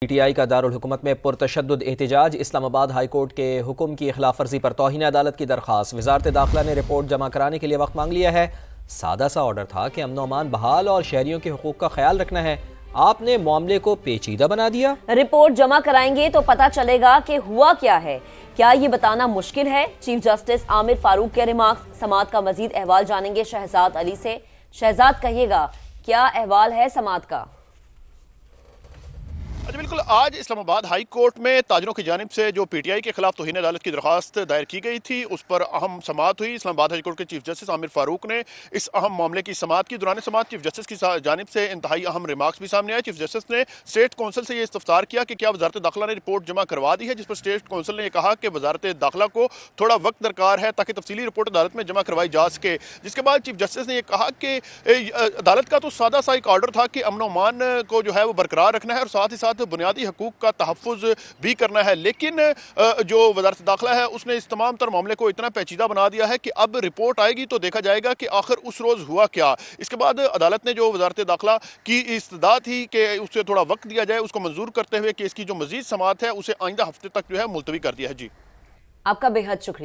PTI का दारकूमत में पुरतशद एहतजाज इस्लामाबाद हाईकोर्ट के हुक्म की खिलाफ वर्जी पर तोहन अदालत की दरख्वास्त वजारत दाखिला ने रिपोर्ट जमा कराने के लिए वक्त मांग लिया है सादा सा ऑर्डर था कि अमनो अमान बहाल और शहरीों के हकूक का ख्याल रखना है आपने मामले को पेचीदा बना दिया रिपोर्ट जमा कराएंगे तो पता चलेगा कि हुआ क्या है क्या ये बताना मुश्किल है चीफ जस्टिस आमिर फारूक के रिमार्क समाज का मजीद अहवाल जानेंगे शहजाद अली से शहजाद कहिएगा क्या अहवाल है समात का बिल्कुल आज इस्लामाबाद हाई कोर्ट में ताजरों की जानब से जो पी टी आई के खिलाफ तोहन अदालत की दरखास्त दायर की गई थी उस पर अहम समात हुई इस्लामाबाद हाई कोर्ट के चीफ जस्टिस आमिर फारूक ने इस अहम मामले की समात की दौरान समात चीफ जस्टिस की जानब से इंतहाई अहम रिमार्क्स भी सामने आए चीफ जस्टिस ने स्टेट कौंसिल से यह इस्तार किया कि क्या वजारत दाखिला ने रिपोर्ट जमा करवा दी है जिस पर स्टेट कौंसिल ने कहा कि वजारत दाखिला को थोड़ा वक्त दरकार है ताकि तफसीली रिपोर्ट अदालत में जमा करवाई जा सके जिसके बाद चीफ जस्टिस ने यह कहा कि अदालत का तो सादा सा एक ऑर्डर था कि अमन अमान को जो है वो बरकरार रखना है और साथ ही साथ बुनियादी हकूक का तहफ़ भी करना है लेकिन जो वजारत दाखिला है उसने इस तमाम तर मामले को इतना पेचीदा बना दिया है कि अब रिपोर्ट आएगी तो देखा जाएगा कि आखिर उस रोज़ हुआ क्या इसके बाद अदालत ने जो वजारत दाखिला की इस्तदा थी कि उससे थोड़ा वक्त दिया जाए उसको मंजूर करते हुए केस की जो मजीद समात है उसे आइंदा हफ्ते तक जो है मुलतवी कर दिया है जी आपका बेहद शुक्रिया